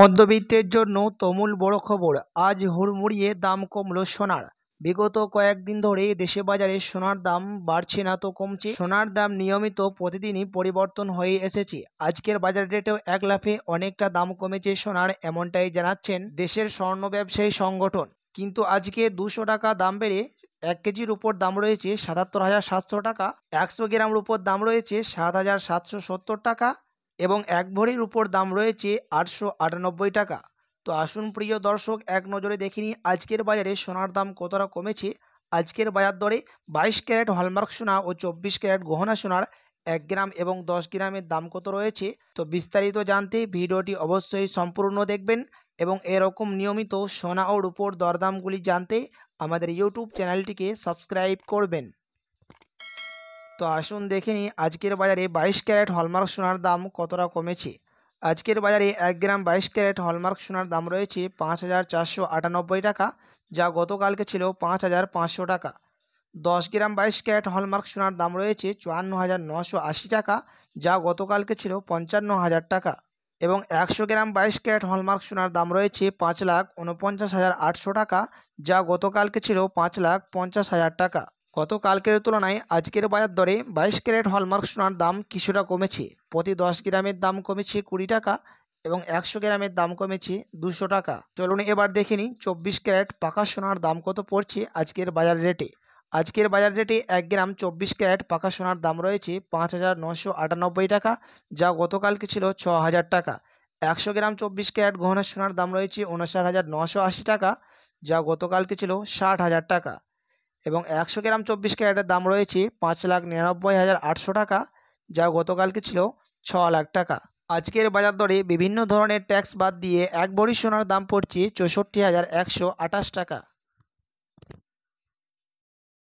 মধ্যবিত্তের জন্য তমুল বড় খবর আজ হুড়মুড়িয়ে দাম কমলো সোনার বিগত কয়েকদিন ধরে দেশে বাজারে সোনার দাম বাড়ছে না তো কমছে সোনার দাম নিয়মিত প্রতিদিনই পরিবর্তন হয়ে এসেছে আজকের বাজার রেটেও এক লাফে অনেকটা দাম কমেছে সোনার এমনটাই জানাচ্ছেন দেশের স্বর্ণ ব্যবসায়ী সংগঠন কিন্তু আজকে দুশো টাকা দাম বেড়ে এক কেজির উপর দাম রয়েছে সাতাত্তর হাজার সাতশো টাকা একশো গ্রামের উপর দাম রয়েছে সাত হাজার সাতশো সত্তর টাকা এবং এক ভরির উপর দাম রয়েছে আটশো আটানব্বই টাকা তো আসুন প্রিয় দর্শক এক নজরে দেখিনি আজকের বাজারে সোনার দাম কতটা কমেছে আজকের বাজার দরে বাইশ ক্যারেট হলমার্ক সোনা ও চব্বিশ ক্যারেট গহনা সোনার এক গ্রাম এবং দশ গ্রামের দাম কত রয়েছে তো বিস্তারিত জানতে ভিডিওটি অবশ্যই সম্পূর্ণ দেখবেন এবং এরকম নিয়মিত সোনা ও রূপোর দরদামগুলি জানতে আমাদের ইউটিউব চ্যানেলটিকে সাবস্ক্রাইব করবেন তো আসুন দেখে নিই আজকের বাজারে বাইশ ক্যারেট হলমার্ক সোনার দাম কতটা কমেছে আজকের বাজারে এক গ্রাম বাইশ ক্যারেট হলমার্ক সোনার দাম রয়েছে পাঁচ হাজার চারশো আটানব্বই টাকা যা গতকালকে ছিল পাঁচ হাজার পাঁচশো টাকা দশ গ্রাম বাইশ ক্যারেট হলমার্ক সোনার দাম রয়েছে চুয়ান্ন হাজার নশো আশি টাকা যা গতকালকে ছিল পঞ্চান্ন হাজার টাকা এবং একশো গ্রাম বাইশ ক্যারেট হলমার্ক সোনার দাম রয়েছে পাঁচ লাখ উনপঞ্চাশ হাজার আটশো টাকা যা গতকালকে ছিল পাঁচ লাখ পঞ্চাশ হাজার টাকা গত কালকের তুলনায় আজকের বাজার দরে বাইশ ক্যারেট হলমার্ক সোনার দাম কিছুটা কমেছে প্রতি দশ গ্রামের দাম কমেছে কুড়ি টাকা এবং একশো গ্রামের দাম কমেছে দুশো টাকা চলুন এবার দেখে চব্বিশ ক্যারেট পাকা সোনার দাম কত পড়ছে আজকের বাজার রেটে আজকের বাজার রেটে এক গ্রাম চব্বিশ ক্যারেট পাকা সোনার দাম রয়েছে পাঁচ হাজার নশো আটানব্বই টাকা যা গতকালকে ছিল ছ হাজার টাকা একশো গ্রাম চব্বিশ ক্যারেট গহনা সোনার দাম রয়েছে উনষাট হাজার নশো আশি টাকা যা গতকালকে ছিল ষাট হাজার টাকা এবং একশো গ্রাম চব্বিশ ক্যারেটের দাম রয়েছে পাঁচ লাখ নিরানব্বই হাজার আটশো টাকা যা গতকালকে ছিল ছ লাখ টাকা আজকের বাজার দরে বিভিন্ন ধরনের ট্যাক্স বাদ দিয়ে এক ভরি সোনার দাম পড়ছে চৌষট্টি হাজার একশো আটাশ টাকা